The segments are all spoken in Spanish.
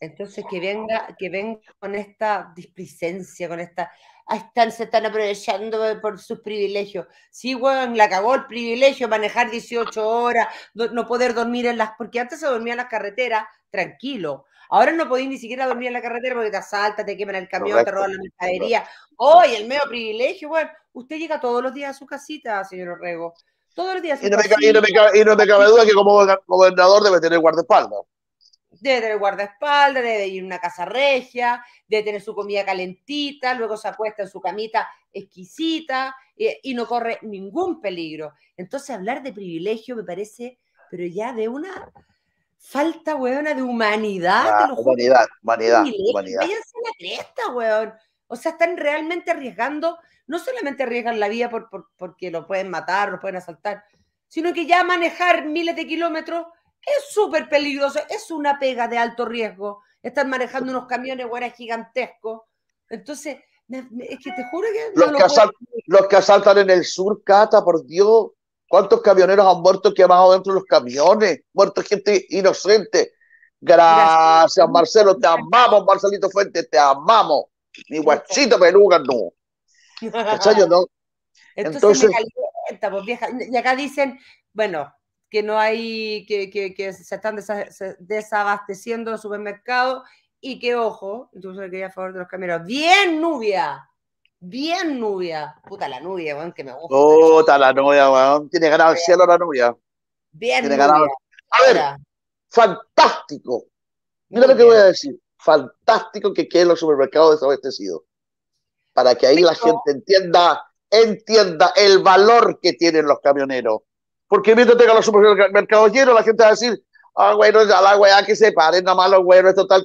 Entonces que venga, que venga con esta displicencia, con esta, están, se están aprovechando por sus privilegios. Sí, weón, la acabó el privilegio, manejar 18 horas, no, poder dormir en las, porque antes se dormía en las carreteras, tranquilo. Ahora no podéis ni siquiera dormir en la carretera porque te asaltan, te queman el camión, te roban la mercadería. Hoy el medio privilegio, bueno, usted llega todos los días a su casita, señor Orrego. Todos los días. y no me cabe duda que como gobernador debe tener guardaespaldas debe tener guardaespaldas, debe ir a una casa regia, debe tener su comida calentita, luego se acuesta en su camita exquisita eh, y no corre ningún peligro. Entonces hablar de privilegio me parece, pero ya de una falta, weona, de humanidad. Ah, humanidad, humanidad, humanidad. Váyanse a la cresta, weón. O sea, están realmente arriesgando, no solamente arriesgan la vida por, porque lo pueden matar, lo pueden asaltar, sino que ya manejar miles de kilómetros es súper peligroso, es una pega de alto riesgo. Están manejando unos camiones, buenas gigantescos. Entonces, es que te juro que... Los, que, asaltan en el sur, Cata, por Dios. ¿Cuántos camioneros han muerto quemados dentro de los camiones? Muerto gente inocente. Gracias, Marcelo. Te amamos, Marcelito Fuente Te amamos. Mi guachito peluga, no. Entonces, pues, Y acá dicen, bueno, que no hay, que, que, se están desabasteciendo los supermercados y que, ojo, entonces que quería a favor de los camioneros, bien Nubia, bien Nubia, puta la Nubia, weón, que me gusta. Puta la Nubia, weón, tiene ganado el cielo la Nubia. Bien Nubia. A ver, fantástico, mira lo que voy a decir, fantástico que queden los supermercados desabastecidos, para que ahí la gente entienda, entienda el valor que tienen los camioneros porque mientras tenga los supermercados llenos, la gente va a decir, ah, bueno, ya la weá que se paren, nada más los esto tal.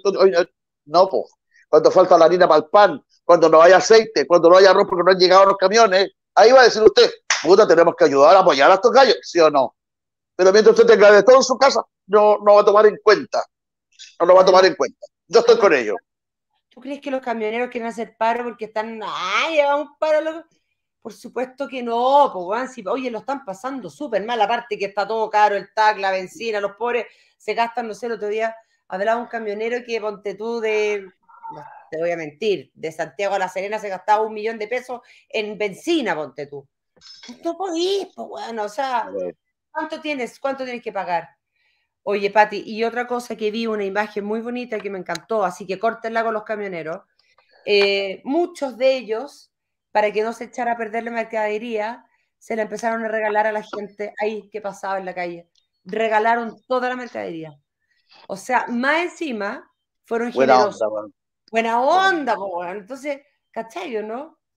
No, pues. Cuando falta la harina para el pan, cuando no hay aceite, cuando no hay arroz porque no han llegado los camiones, ahí va a decir usted, puta, tenemos que ayudar a apoyar a estos gallos, ¿sí o no? Pero mientras usted tenga de todo en su casa, no, no va a tomar en cuenta. No lo va a tomar en cuenta. Yo estoy con ellos. ¿Tú crees que los camioneros quieren hacer paro porque están, ay, un paro, loco? Por supuesto que no, oye, lo están pasando súper mal, aparte que está todo caro, el tag, la benzina, los pobres se gastan, no sé, el otro día hablaba un camionero que ponte tú de, te voy a mentir, de Santiago a La Serena se gastaba un millón de pesos en benzina, ponte tú. No podís, pues bueno, o sea, ¿cuánto tienes? ¿Cuánto tienes que pagar? Oye, Pati, y otra cosa que vi, una imagen muy bonita que me encantó, así que córtenla con los camioneros. Eh, muchos de ellos para que no se echara a perder la mercadería, se la empezaron a regalar a la gente ahí que pasaba en la calle. Regalaron toda la mercadería. O sea, más encima fueron Buena Onda, Buena onda, Entonces, ¿cachai no?